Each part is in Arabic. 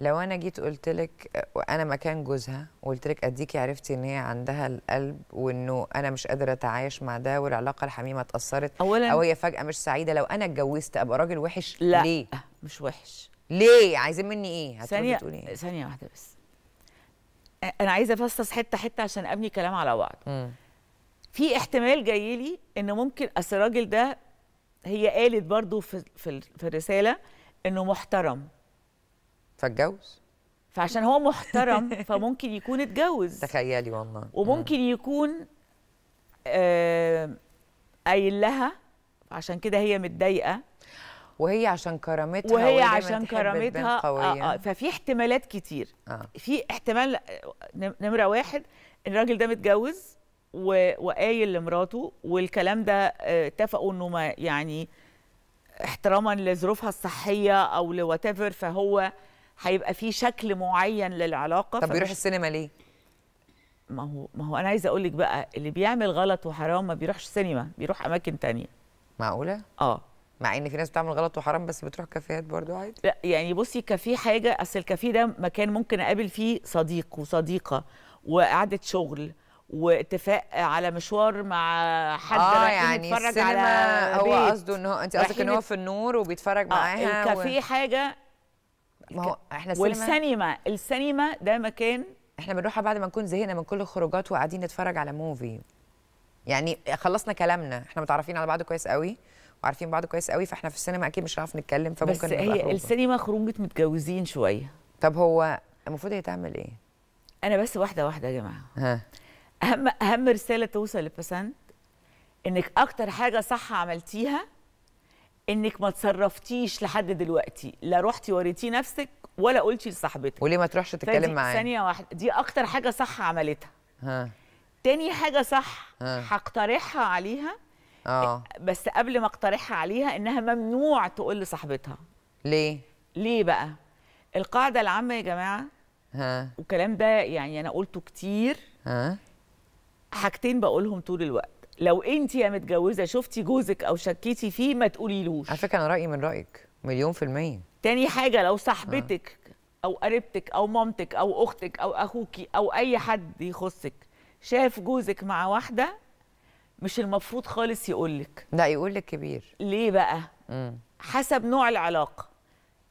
لو انا جيت قلت لك انا مكان جوزها وقلت لك اديكي عرفتي ان هي عندها القلب وانه انا مش قادره اتعايش مع ده والعلاقه الحميمه اتاثرت أولاً او هي فجاه مش سعيده لو انا اتجوزت ابقى راجل وحش لا ليه؟ مش وحش ليه؟ عايزين مني ايه؟ ثانيه إيه؟ ثانيه واحده بس انا عايزه افصص حته حته عشان ابني كلام على بعض في احتمال جاي لي ان ممكن اصل الراجل ده هي قالت برضو في في الرساله انه محترم فاتجوز فعشان هو محترم فممكن يكون اتجوز تخيلي والله وممكن يكون آه، قايل لها عشان كده هي متضايقه وهي عشان كرامتها وهي عشان كرامتها آه آه ففي احتمالات كتير آه. في احتمال آه، نمره واحد الراجل ده متجوز وقايل لمراته والكلام ده آه، اتفقوا انه ما يعني احتراما لظروفها الصحيه او لواتيفر فهو هيبقى في شكل معين للعلاقه طب بيروح السينما ليه؟ ما هو ما هو انا عايزه اقول لك بقى اللي بيعمل غلط وحرام ما بيروحش سينما بيروح اماكن تانية معقوله اه مع ان في ناس بتعمل غلط وحرام بس بتروح كافيهات برضو عادي لا يعني بصي كافيه حاجه اصل الكافيه ده مكان ممكن اقابل فيه صديق وصديقه وقعده شغل واتفاق على مشوار مع حد آه يعني يتفرج على هو قصده ان هو انت قصدك ان هو في النور وبيتفرج آه معاها الكافيه و... حاجه ما هو احنا السينما والسينما السينما ده مكان احنا بنروحها بعد ما نكون زهقنا من كل الخروجات وقاعدين نتفرج على موفي يعني خلصنا كلامنا احنا متعرفين على بعض كويس قوي وعارفين بعض كويس قوي فاحنا في السينما اكيد مش هنعرف نتكلم فممكن بس هي السينما خروجه متجوزين شويه طب هو المفروض هي تعمل ايه انا بس واحده واحده يا جماعه ها اهم اهم رساله توصل للبسنت انك اكتر حاجه صح عملتيها انك ما تصرفتيش لحد دلوقتي لا رحتي وريتي نفسك ولا قلتي لصاحبتك وليه ما تروحش تتكلم معاه ثانيه واحده دي اكتر حاجه صح عملتها ها تاني حاجه صح هقترحها عليها اه بس قبل ما اقترحها عليها انها ممنوع تقول لصاحبتها ليه ليه بقى القاعده العامه يا جماعه ها والكلام ده يعني انا قلته كتير ها حاجتين بقولهم طول الوقت لو انت يا متجوزه شفتي جوزك او شكيتي فيه ما تقوليلوش على فكره انا رايي من رايك مليون في الميه تاني حاجه لو صاحبتك آه. او قريبتك او مامتك او اختك او اخوكي او اي حد يخصك شاف جوزك مع واحده مش المفروض خالص يقولك لا يقولك كبير ليه بقى مم. حسب نوع العلاقه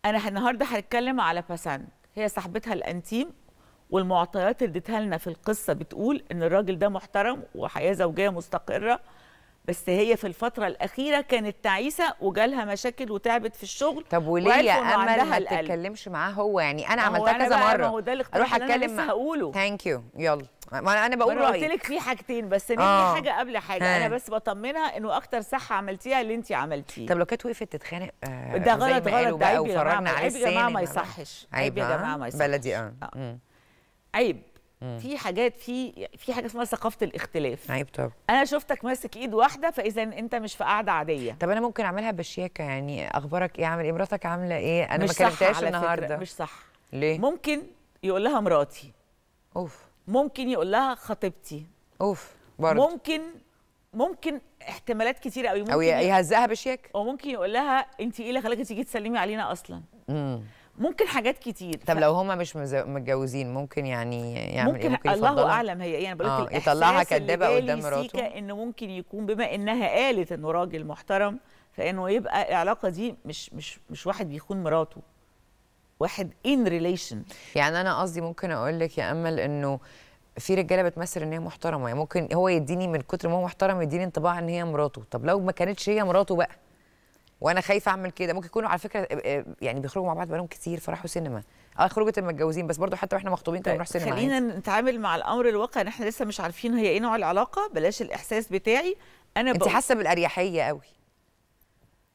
انا النهارده هنتكلم على باسان هي صاحبتها الانتيم والمعطيات اللي اديتها لنا في القصه بتقول ان الراجل ده محترم وحياه زوجيه مستقره بس هي في الفترة الأخيرة كانت تعيسة وجالها مشاكل وتعبت في الشغل طب وليه يا أمل ما تتكلمش معاه هو يعني أنا عملتها كذا مرة هو ده الاقتراح اللي أنا هقوله ثانك يو يلا ما أنا بقول رأيي قلت لك في حاجتين بس نبني آه. حاجة قبل حاجة ها. أنا بس بطمنها إنه أكتر صحة عملتيها اللي أنت عملتيه طب لو كانت وقفت تتخانق آه ده غلط غلط ده عيب يا جماعة عيب يا جماعة ما يصحش عيب يا أيوة. جماعة ما يصحش بلدي آه, آه. عيب في حاجات في في حاجه اسمها ثقافه الاختلاف عيب طبعا انا شفتك ماسك ايد واحده فاذا انت مش في قاعده عاديه طب انا ممكن اعملها بشياكه يعني اخبارك ايه عامل ايه مراتك عامله ايه انا ما كلمتهاش النهارده مش صح ليه ممكن يقول لها مراتي اوف ممكن يقول لها خطيبتي اوف برضه ممكن ممكن احتمالات كتير قوي ممكن او يهزقها بشياكه وممكن يقول لها انت ايه اللي خلاكي تيجي تسلمي علينا اصلا امم ممكن حاجات كتير طب ف... لو هما مش متجوزين ممكن يعني يعمل يعني ممكن, إيه؟ ممكن الله اعلم هي ايه انا بقول لك يطلعها كدابه قدام مراته انه ممكن يكون بما انها قالت انه راجل محترم فانه يبقى العلاقه دي مش مش مش واحد بيخون مراته واحد ان ريليشن يعني انا قصدي ممكن اقول لك يا امل انه في رجاله بتمثل ان هي محترمه يعني ممكن هو يديني من كتر ما هو محترم يديني انطباع ان هي مراته طب لو ما كانتش هي مراته بقى وانا خايفه اعمل كده ممكن يكونوا على فكره آه، آه، يعني بيخرجوا مع بعض بقالهم كتير فراحوا سينما اه خروجه المتجوزين بس برضو حتى واحنا مخطوبين كنا طيب، بنروح سينما خلينا عادي. نتعامل مع الامر الواقع ان احنا لسه مش عارفين هي ايه نوع العلاقه بلاش الاحساس بتاعي انا انت حاسه بالاريحيه قوي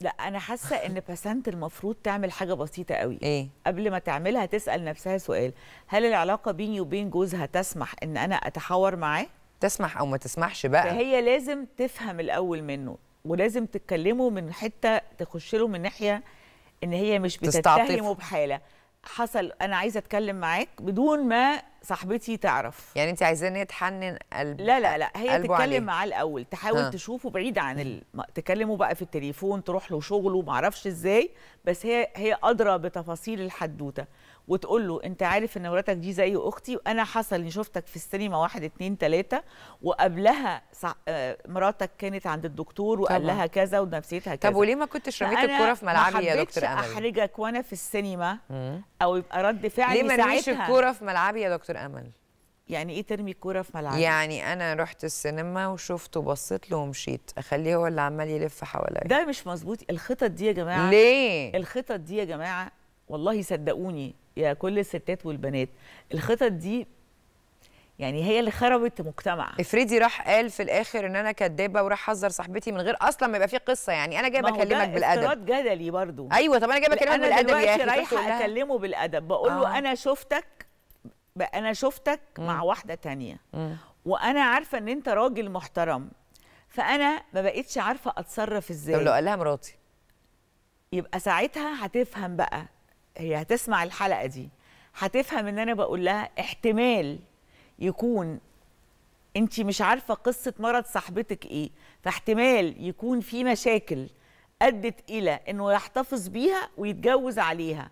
لا انا حاسه ان بسنت المفروض تعمل حاجه بسيطه قوي إيه؟ قبل ما تعملها تسال نفسها سؤال هل العلاقه بيني وبين جوزها تسمح ان انا اتحاور معاه تسمح او ما تسمحش بقى فهي لازم تفهم الاول منه ولازم تتكلموا من حته تخش له من ناحيه ان هي مش بتتهمه بحاله حصل انا عايزه اتكلم معاك بدون ما صاحبتي تعرف يعني انت عايزاه ان هي تحنن قلب لا لا لا هي تتكلم معاه الاول تحاول ها. تشوفه بعيد عن ال... تكلمه بقى في التليفون تروح له شغله ما اعرفش ازاي بس هي هي ادرى بتفاصيل الحدوته وتقول له انت عارف ان مراتك دي زي اختي وانا حصل اني شفتك في السينما واحد اتنين تلاته وقبلها صع... آه، مراتك كانت عند الدكتور وقال طبعا. لها كذا ونفسيتها كذا طب وليه ما كنتش رميت الكوره في ملعبي يا دكتور امل؟ ما احرجك وانا في السينما او يبقى رد فعلي ليه ما رميش الكوره في ملعبي يا دكتور دكتور امل يعني ايه ترمي الكوره في ملعبي يعني انا رحت السينما وشفته وبصيت له ومشيت اخليه هو اللي عمال يلف حواليا ده مش مظبوط الخطط دي يا جماعه ليه الخطط دي يا جماعه والله صدقوني يا كل الستات والبنات الخطط دي يعني هي اللي خربت مجتمع افرضي راح قال في الاخر ان انا كدابه وراح حذر صاحبتي من غير اصلا ما يبقى في قصه يعني انا جايه بكلمك بالادب ده جدلي برضو ايوه طب انا جايه بكلمك بالادب يا اخي انا رايحه اكلمه بالادب بقول له آه. انا شفتك بقى انا شفتك مع واحده تانية مم. وانا عارفه ان انت راجل محترم فانا ما بقتش عارفه اتصرف ازاي طب لو قالها مراتي يبقى ساعتها هتفهم بقى هي هتسمع الحلقه دي هتفهم ان انا بقول لها احتمال يكون انت مش عارفه قصه مرض صاحبتك ايه فاحتمال يكون في مشاكل ادت الى انه يحتفظ بيها ويتجوز عليها